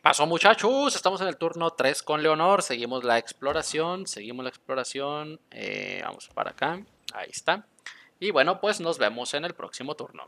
pasó muchachos? Estamos en el turno 3 con Leonor. Seguimos la exploración. Seguimos la exploración. Eh, vamos para acá. Ahí está. Y bueno, pues nos vemos en el próximo turno.